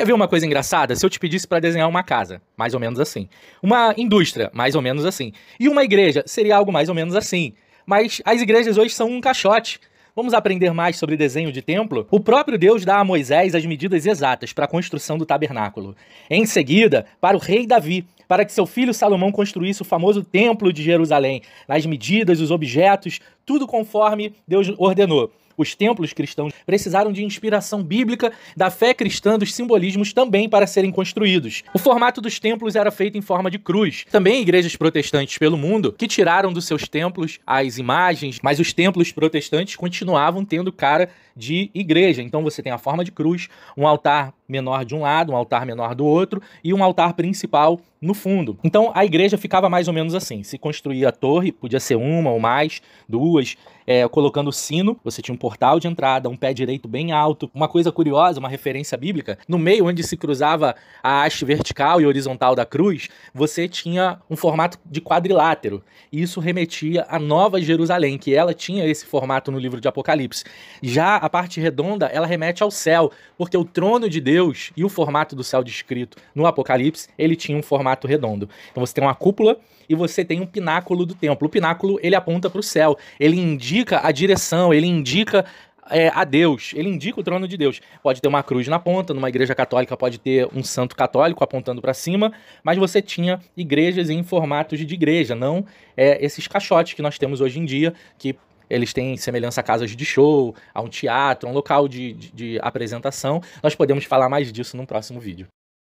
Quer ver uma coisa engraçada? Se eu te pedisse para desenhar uma casa, mais ou menos assim. Uma indústria, mais ou menos assim. E uma igreja, seria algo mais ou menos assim. Mas as igrejas hoje são um caixote. Vamos aprender mais sobre desenho de templo? O próprio Deus dá a Moisés as medidas exatas para a construção do tabernáculo. Em seguida, para o rei Davi, para que seu filho Salomão construísse o famoso templo de Jerusalém, nas medidas, os objetos, tudo conforme Deus ordenou. Os templos cristãos precisaram de inspiração bíblica da fé cristã dos simbolismos também para serem construídos. O formato dos templos era feito em forma de cruz. Também igrejas protestantes pelo mundo que tiraram dos seus templos as imagens, mas os templos protestantes continuavam tendo cara de igreja. Então você tem a forma de cruz, um altar menor de um lado, um altar menor do outro e um altar principal no fundo. Então a igreja ficava mais ou menos assim: se construía a torre, podia ser uma ou mais, duas, é, colocando o sino, você tinha um portal de entrada, um pé direito bem alto. Uma coisa curiosa, uma referência bíblica, no meio onde se cruzava a haste vertical e horizontal da cruz, você tinha um formato de quadrilátero. E isso remetia à Nova Jerusalém, que ela tinha esse formato no livro de Apocalipse. Já a parte redonda, ela remete ao céu, porque o trono de Deus e o formato do céu descrito no Apocalipse, ele tinha um formato redondo. Então você tem uma cúpula e você tem um pináculo do templo. O pináculo, ele aponta para o céu, ele indica a direção, ele indica é, a Deus, ele indica o trono de Deus. Pode ter uma cruz na ponta, numa igreja católica pode ter um santo católico apontando para cima, mas você tinha igrejas em formatos de igreja, não é, esses caixotes que nós temos hoje em dia, que eles têm semelhança a casas de show, a um teatro, a um local de, de, de apresentação. Nós podemos falar mais disso num próximo vídeo.